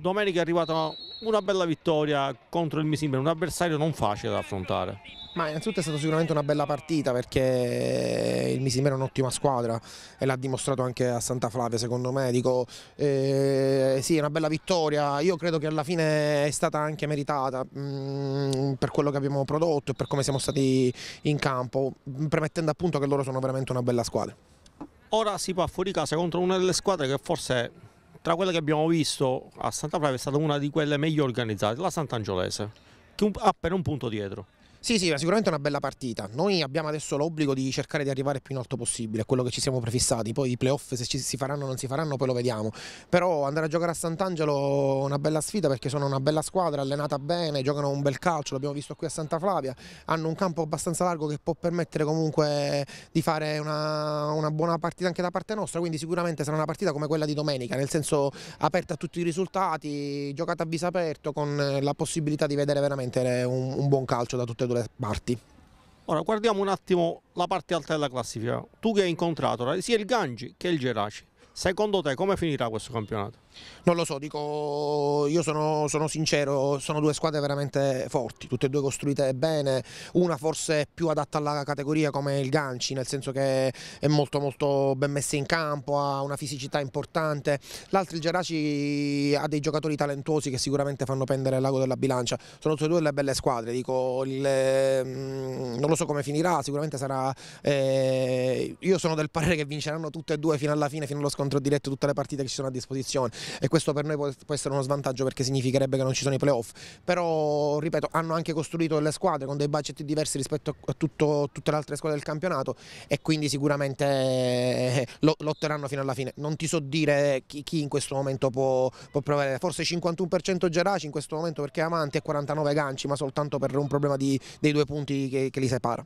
domenica è arrivata una bella vittoria contro il Misimber, un avversario non facile da affrontare. Ma innanzitutto è stata sicuramente una bella partita perché il Misimero è un'ottima squadra e l'ha dimostrato anche a Santa Flavia secondo me, dico eh, sì è una bella vittoria, io credo che alla fine è stata anche meritata mh, mm, per quello che abbiamo prodotto e per come siamo stati in campo, premettendo appunto che loro sono veramente una bella squadra. Ora si va fuori casa contro una delle squadre che forse tra quelle che abbiamo visto a Santa Flavia è stata una di quelle meglio organizzate, la Sant'Angiolese, che ha appena un punto dietro. Sì, sì, ma sicuramente è una bella partita. Noi abbiamo adesso l'obbligo di cercare di arrivare più in alto possibile, quello che ci siamo prefissati. Poi i playoff se ci si faranno o non si faranno, poi lo vediamo. Però andare a giocare a Sant'Angelo è una bella sfida perché sono una bella squadra, allenata bene, giocano un bel calcio, l'abbiamo visto qui a Santa Flavia, hanno un campo abbastanza largo che può permettere comunque di fare una, una buona partita anche da parte nostra, quindi sicuramente sarà una partita come quella di domenica, nel senso aperta a tutti i risultati, giocata a viso aperto con la possibilità di vedere veramente un, un buon calcio da tutte e due due le parti. Ora guardiamo un attimo la parte alta della classifica. Tu che hai incontrato sia il Gangi che il Geraci, secondo te come finirà questo campionato? Non lo so, dico, io sono, sono, sincero, sono due squadre veramente forti, tutte e due costruite bene, una forse più adatta alla categoria come il Ganci, nel senso che è molto molto ben messa in campo, ha una fisicità importante, l'altra il Geraci ha dei giocatori talentuosi che sicuramente fanno pendere il lago della bilancia, sono tutte e due delle belle squadre, dico, il, mm, non lo so come finirà, sicuramente sarà, eh, io sono del parere che vinceranno tutte e due fino alla fine, fino allo scontro diretto tutte le partite che ci sono a disposizione e questo per noi può, essere uno svantaggio perché significherebbe che non ci sono i playoff, però ripeto hanno anche costruito delle squadre con dei budget diversi rispetto a tutto, tutte le altre squadre del campionato e quindi sicuramente eh, lotteranno fino alla fine, non ti so dire chi, chi in questo momento può, può provare, forse 51% Geraci in questo momento perché è avanti e 49 ganci ma soltanto per un problema di, dei due punti che, che li separa.